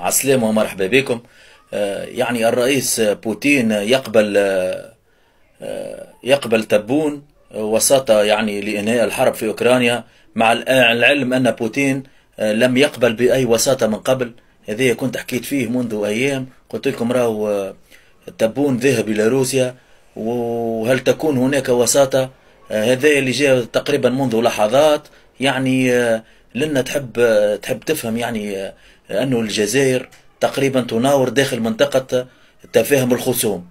عسلام ومرحبا بكم آه، يعني الرئيس بوتين يقبل آه، آه، يقبل تبون وساطة يعني لإنهاء الحرب في أوكرانيا مع العلم أن بوتين لم يقبل بأي وساطة من قبل هذه كنت حكيت فيه منذ أيام قلت لكم راهو تبون ذهب إلى روسيا وهل تكون هناك وساطة هذا اللي جاء تقريبا منذ لحظات يعني لنا تحب تحب تفهم يعني أن الجزائر تقريبا تناور داخل منطقة تفاهم الخصوم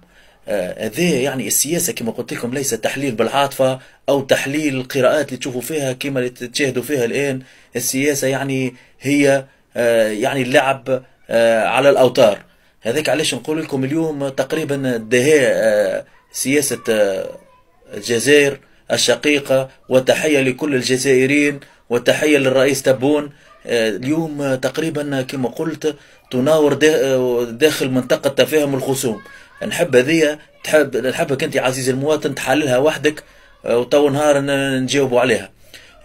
آه، هذا يعني السياسة كما قلت لكم ليس تحليل بالعاطفة أو تحليل القراءات اللي تشوفوا فيها كما اللي تشاهدوا فيها الآن السياسة يعني هي آه، يعني اللعب آه، على الأوتار هذاك علاش نقول لكم اليوم تقريبا دهاء سياسة الجزائر الشقيقة وتحية لكل الجزائريين والتحية للرئيس تبون آه، اليوم آه، تقريبا آه، كما قلت تناور داخل منطقة تفاهم الخصوم نحب هذه تحب نحبك انت عزيزي المواطن تحللها وحدك وتو نهار نجاوبوا عليها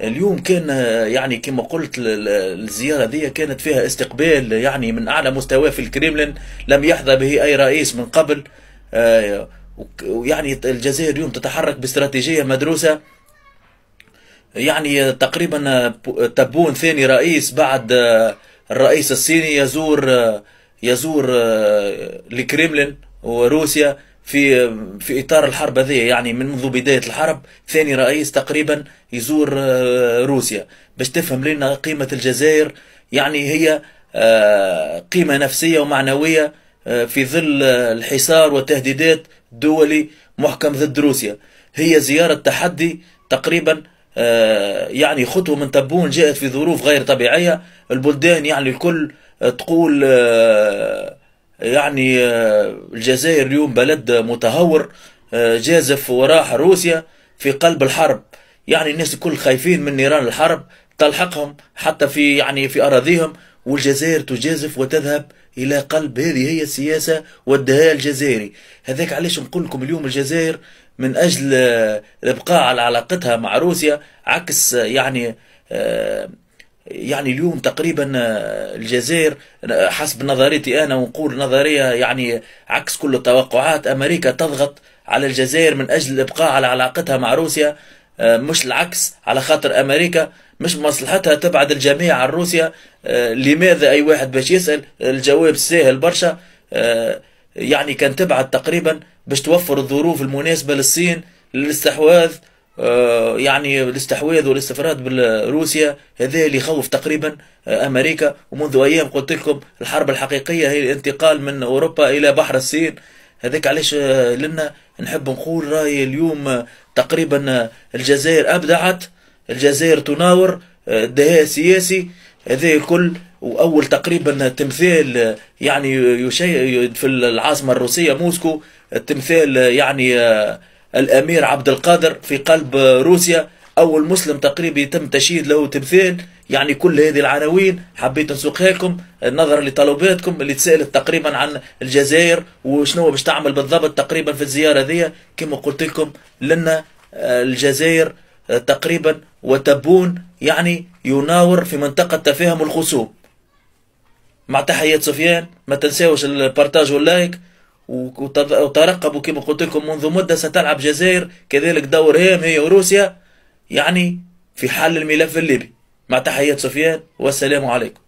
اليوم كان يعني كما قلت الزيارة دي كانت فيها استقبال يعني من أعلى مستوى في الكريملين لم يحظى به أي رئيس من قبل ويعني الجزائر اليوم تتحرك باستراتيجية مدروسة يعني آه, تقريبا آه, آه, تبون ثاني رئيس بعد الرئيس الصيني يزور يزور الكريملين وروسيا في في اطار الحرب هذه يعني منذ بدايه الحرب ثاني رئيس تقريبا يزور روسيا باش تفهم لنا قيمه الجزائر يعني هي قيمه نفسيه ومعنويه في ظل الحصار والتهديدات دولي محكم ضد روسيا هي زياره تحدي تقريبا آه، يعني خطوة من تبون جاءت في ظروف غير طبيعية البلدان يعني الكل آه، تقول آه، يعني الجزائر اليوم بلد متهور جازف وراح روسيا في قلب الحرب يعني الناس الكل خايفين من نيران الحرب تلحقهم حتى في يعني في أراضيهم والجزائر تجازف وتذهب إلى قلب هذه هي السياسة والدهاء الجزائري هذاك علاش نقول لكم اليوم الجزائر من أجل آه، الإبقاء على علاقتها مع روسيا عكس آه، يعني آه، يعني اليوم تقريبا الجزائر حسب نظريتي أنا ونقول نظرية يعني عكس كل التوقعات أمريكا تضغط على الجزائر من أجل الإبقاء على علاقتها مع روسيا مش العكس على خاطر امريكا مش مصلحتها تبعد الجميع عن روسيا لماذا اي واحد باش يسال الجواب سهل برشا يعني كان تبعد تقريبا باش توفر الظروف المناسبة للصين للاستحواذ آه، يعني الاستحواذ والاستفراد بروسيا هذا اللي يخوف تقريبا آه، امريكا ومنذ ايام قلت لكم الحرب الحقيقيه هي الانتقال من اوروبا الى بحر الصين هذاك علاش آه، لنا نحب نقول راي اليوم تقريبا الجزائر ابدعت الجزائر تناور الدهاء السياسي هذا الكل واول تقريبا تمثال يعني يشيد في العاصمه الروسيه موسكو التمثال يعني الامير عبد القادر في قلب روسيا اول مسلم تقريبا يتم تشييد له تمثال يعني كل هذه العناوين حبيت نسوقها لكم نظرا لطلباتكم اللي تسالت تقريبا عن الجزائر وشنو باش تعمل بالضبط تقريبا في الزياره ذي كما قلت لكم لنا آه، الجزائر آه، تقريبا وتبون يعني يناور في منطقه تفاهم الخصوم مع تحيات سفيان ما تنساوش البارتاج واللايك وترقبوا كما قلت لكم منذ مدة ستلعب جزائر كذلك دور هام هي وروسيا يعني في حل الملف الليبي مع تحيات سفيان والسلام عليكم